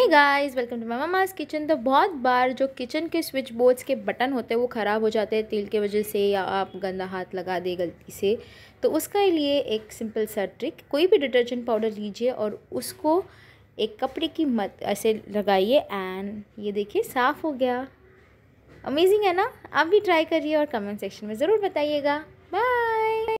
hey guys welcome to my Mama's Kitchen तो बहुत बार जो किचन के स्विच बोर्ड्स के बटन होते हैं वो ख़राब हो जाते हैं तेल के वजह से या आप गंदा हाथ लगा दे गलती से तो उसका लिए एक सिंपल सा ट्रिक कोई भी डिटर्जेंट पाउडर लीजिए और उसको एक कपड़े की मत ऐसे लगाइए एंड ये देखिए साफ़ हो गया अमेजिंग है ना आप भी ट्राई करिए और कमेंट सेक्शन में ज़रूर बताइएगा बाय